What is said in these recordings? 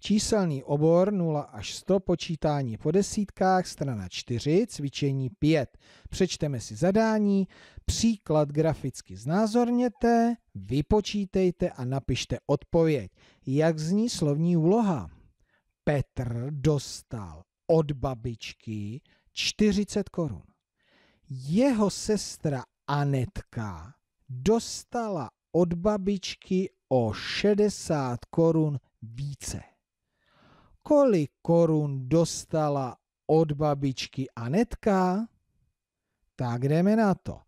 Číselný obor 0 až 100, počítání po desítkách, strana 4, cvičení 5. Přečteme si zadání, příklad graficky znázorněte, vypočítejte a napište odpověď. Jak zní slovní úloha? Petr dostal od babičky 40 korun. Jeho sestra Anetka dostala od babičky o 60 korun více kolik korun dostala od babičky Anetka? Tak jdeme na to.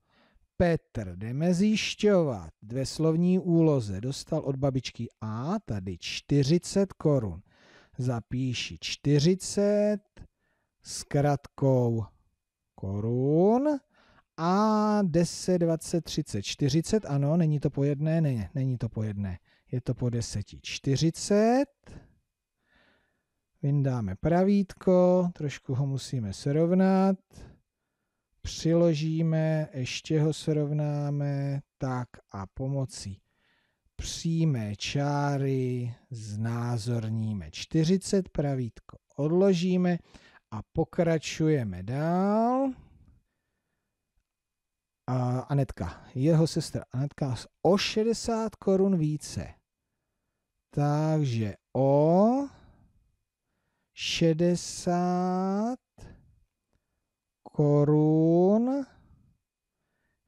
Petr, jdeme zjišťovat. dve slovní úloze dostal od babičky A tady 40 korun. Zapíši 40 s kratkou korun a 10, 20, 30, 40, ano, není to po jedné, ne, není to po jedné, je to po deseti, 40, Vyndáme pravítko, trošku ho musíme srovnat. Přiložíme, ještě ho srovnáme, tak a pomocí přímé čáry znázorníme 40, pravítko odložíme a pokračujeme dál. A Anetka, jeho sestra Anetka o 60 korun více. Takže o 60 korun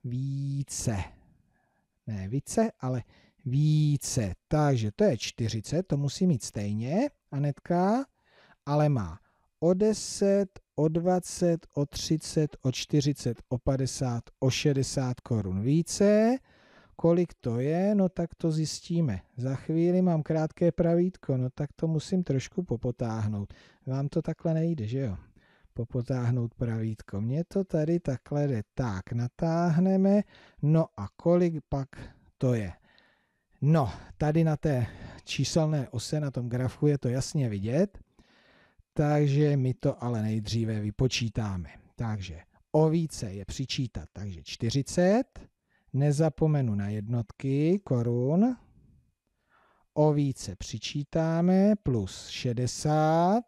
více. Ne více, ale více. Takže to je 40, to musí mít stejně, Anetka, ale má o 10, o 20, o 30, o 40, o 50, o 60 korun více kolik to je, no tak to zjistíme. Za chvíli mám krátké pravítko, no tak to musím trošku popotáhnout. Vám to takhle nejde, že jo? Popotáhnout pravítko. Mně to tady takhle jde. Tak, natáhneme. No a kolik pak to je? No, tady na té číselné ose, na tom grafu je to jasně vidět. Takže my to ale nejdříve vypočítáme. Takže o více je přičítat, takže 40 nezapomenu na jednotky korun, o více přičítáme, plus 60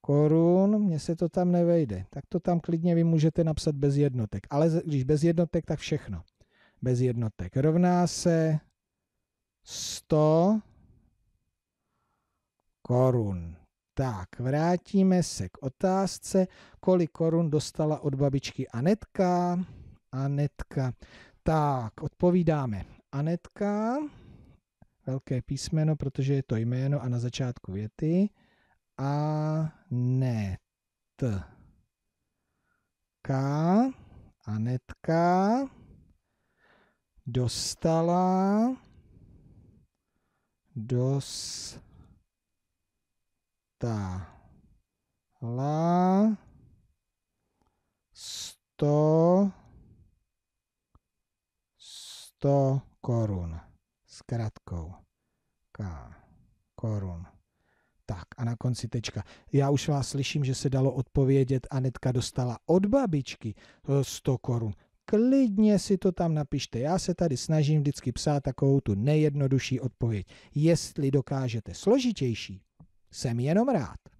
korun, mně se to tam nevejde. Tak to tam klidně vy můžete napsat bez jednotek, ale když bez jednotek, tak všechno. Bez jednotek rovná se 100 korun. Tak, vrátíme se k otázce, kolik korun dostala od babičky Anetka. Anetka. Tak, odpovídáme. Anetka, velké písmeno, protože je to jméno a na začátku věty. t. K. Anetka dostala dostala sto 100 korun. S kratkou. K. Korun. Tak a na konci tečka. Já už vás slyším, že se dalo odpovědět. Anetka dostala od babičky 100 eh, korun. Klidně si to tam napište. Já se tady snažím vždycky psát takovou tu nejjednodušší odpověď. Jestli dokážete složitější, jsem jenom rád.